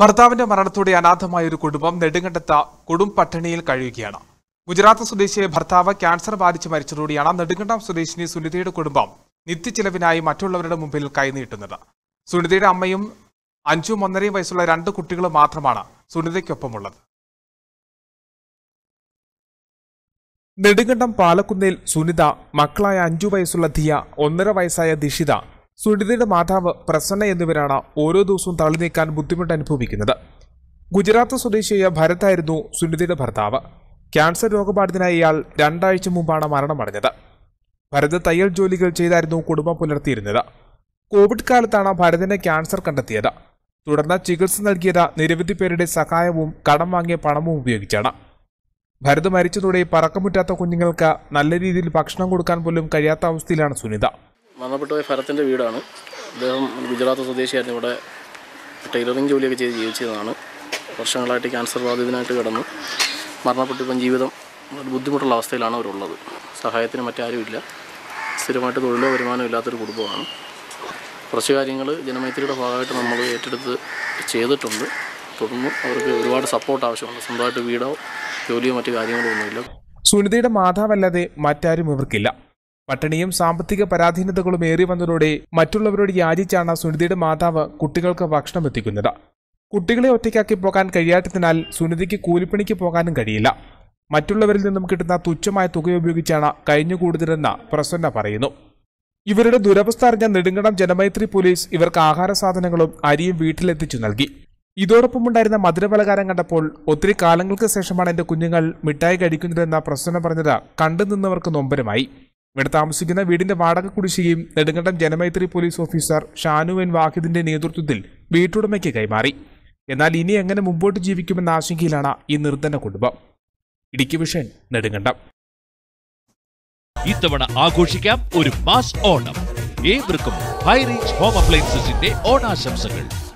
ഭർത്താവിന്റെ മരണത്തോടെ അനാഥമായ ഒരു കുടുംബം നെടുങ്കണ്ടത്ത കൊടും പട്ടിണിയിൽ കഴിയുകയാണ് ഗുജറാത്ത് സ്വദേശിയെ ഭർത്താവ് ക്യാൻസർ ബാധിച്ച് മരിച്ചതോടെയാണ് നെടുങ്കണ്ടം സ്വദേശിനി സുനിതയുടെ കുടുംബം നിത്യച്ചെലവിനായി മറ്റുള്ളവരുടെ മുമ്പിൽ കൈനീട്ടുന്നത് സുനിതയുടെ അമ്മയും അഞ്ചും ഒന്നരയും വയസ്സുള്ള രണ്ട് കുട്ടികളും മാത്രമാണ് സുനിതയ്ക്കൊപ്പമുള്ളത് നെടുങ്കണ്ടം പാലക്കുന്നേൽ സുനിത മക്കളായ അഞ്ചു വയസ്സുള്ള ധിയ ഒന്നര വയസ്സായ ദിഷിത സുനിതയുടെ മാതാവ് പ്രസന്ന എന്നിവരാണ് ഓരോ ദിവസവും തള്ളി നീക്കാൻ ബുദ്ധിമുട്ട് അനുഭവിക്കുന്നത് ഗുജറാത്ത് സ്വദേശിയായ ഭരതായിരുന്നു സുനിതയുടെ ഭർത്താവ് ക്യാൻസർ രോഗബാധിതനായ ഇയാൾ രണ്ടാഴ്ച മുമ്പാണ് മരണമടഞ്ഞത് ഭരത് തയ്യൽ ജോലികൾ ചെയ്തായിരുന്നു കുടുംബം പുലർത്തിയിരുന്നത് കോവിഡ് കാലത്താണ് ഭരതിനെ ക്യാൻസർ കണ്ടെത്തിയത് തുടർന്ന് ചികിത്സ നൽകിയത് നിരവധി പേരുടെ സഹായവും കടം വാങ്ങിയ പണവും ഉപയോഗിച്ചാണ് ഭരത് മരിച്ചതോടെ പറക്കമുറ്റാത്ത കുഞ്ഞുങ്ങൾക്ക് നല്ല രീതിയിൽ ഭക്ഷണം കൊടുക്കാൻ പോലും കഴിയാത്ത അവസ്ഥയിലാണ് സുനിത മരണപ്പെട്ടുപോയ ഫരത്തിൻ്റെ വീടാണ് അദ്ദേഹം ഗുജറാത്ത് സ്വദേശിയായിരുന്നു ഇവിടെ ടൈലറിങ് ജോലിയൊക്കെ ചെയ്ത് ജീവിച്ചതാണ് വർഷങ്ങളായിട്ട് ക്യാൻസർ ബാധിതനായിട്ട് കിടന്നു മരണപ്പെട്ടിപ്പം ജീവിതം ഒരു ബുദ്ധിമുട്ടുള്ള അവസ്ഥയിലാണ് അവരുള്ളത് സഹായത്തിന് മറ്റാരുമില്ല സ്ഥിരമായിട്ട് തൊഴിലോ വരുമാനമോ ഇല്ലാത്തൊരു കുടുംബമാണ് കുറച്ച് കാര്യങ്ങൾ ജനമൈത്രിയുടെ ഭാഗമായിട്ട് നമ്മൾ ഏറ്റെടുത്ത് ചെയ്തിട്ടുണ്ട് തുടർന്നും അവർക്ക് ഒരുപാട് സപ്പോർട്ട് ആവശ്യമുണ്ട് സ്വന്തമായിട്ട് വീടോ ജോലിയോ മറ്റു കാര്യങ്ങളോ ഒന്നുമില്ല സുനിതയുടെ മാതാവല്ലാതെ മറ്റാരും ഇവർക്കില്ല പട്ടിണിയും സാമ്പത്തിക പരാധീനതകളും ഏറി വന്നതോടെ മറ്റുള്ളവരോട് യാചിച്ചാണ് സുനിതയുടെ മാതാവ് കുട്ടികൾക്ക് ഭക്ഷണം എത്തിക്കുന്നത് കുട്ടികളെ ഒറ്റയ്ക്കാക്കി പോകാൻ കഴിയാത്തതിനാൽ സുനിതയ്ക്ക് കൂലിപ്പണിക്ക് പോകാനും കഴിയില്ല മറ്റുള്ളവരിൽ നിന്നും കിട്ടുന്ന തുച്ഛമായ തുക ഉപയോഗിച്ചാണ് കഴിഞ്ഞുകൂടുതലെന്ന് പ്രസന്ന പറയുന്നു ഇവരുടെ ദുരവസ്ഥ അറിഞ്ഞ നെടുങ്കടം ജനമൈത്രി പോലീസ് ഇവർക്ക് ആഹാര സാധനങ്ങളും അരിയും വീട്ടിലെത്തിച്ചു നൽകി ഇതോടൊപ്പം ഉണ്ടായിരുന്ന മധുരപലകാരം കണ്ടപ്പോൾ ഒത്തിരി കാലങ്ങൾക്ക് ശേഷമാണ് എന്റെ കുഞ്ഞുങ്ങൾ മിഠായി കഴിക്കുന്നതെന്ന പ്രസന്ന പറഞ്ഞത് കണ്ടുനിന്നവർക്ക് നൊമ്പരമായി ഇവിടെ താമസിക്കുന്ന വീടിന്റെ വാടക കുടിശ്ശികയും Nedumkandam Janamaithri police officer Shanu N വാഹിദിന്റെ നേതൃത്വത്തിൽ വീട്ടുടമയ്ക്ക് കൈമാറി എന്നാൽ ഇനി എങ്ങനെ മുമ്പോട്ട് ജീവിക്കുമെന്ന ആശങ്കയിലാണ് ഈ നിർദ്ധന കുടുംബം ഇടുക്കി വിഷൻ നെടുങ്കണ്ടം ഇത്തവണ ആഘോഷിക്കാം ഒരു മാസ് ഓണം ഏവർക്കും ഹൈ ഹോം അപ്ലയൻസസിന്റെ ഓണാശംസകൾ